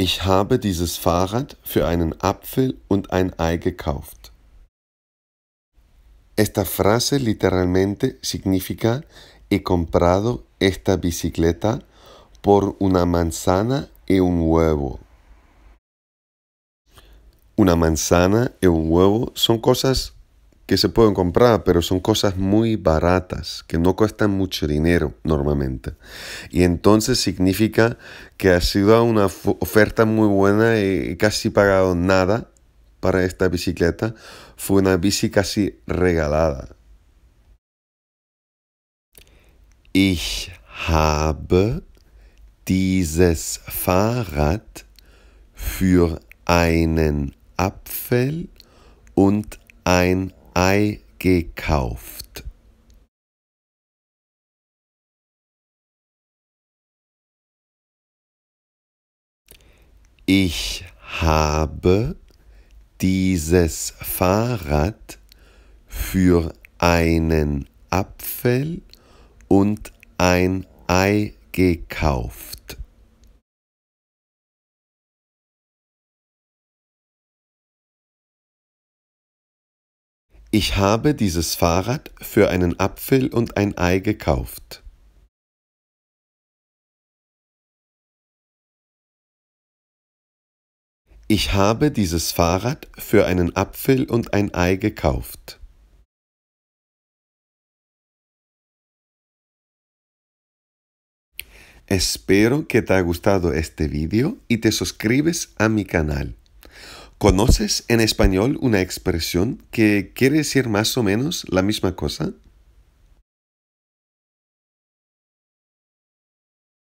Ich habe dieses Fahrrad für einen Apfel und ein Ei gekauft. Esta frase literalmente significa he comprado esta bicicleta por una manzana y un huevo. Una manzana y un huevo son cosas que se pueden comprar, pero son cosas muy baratas, que no cuestan mucho dinero normalmente. Y entonces significa que ha sido una oferta muy buena eh, y casi pagado nada para esta bicicleta. Fue una bici casi regalada. Ich habe dieses Fahrrad für einen Apfel und ein Ei Ich habe dieses Fahrrad für einen Apfel und ein Ei gekauft. Ich habe dieses Fahrrad für einen Apfel und ein Ei gekauft. Ich habe dieses Fahrrad für einen Apfel und ein Ei gekauft. Espero que te ha gustado este video y te suscribes a mi canal. ¿Conoces en español una expresión que quiere decir más o menos la misma cosa?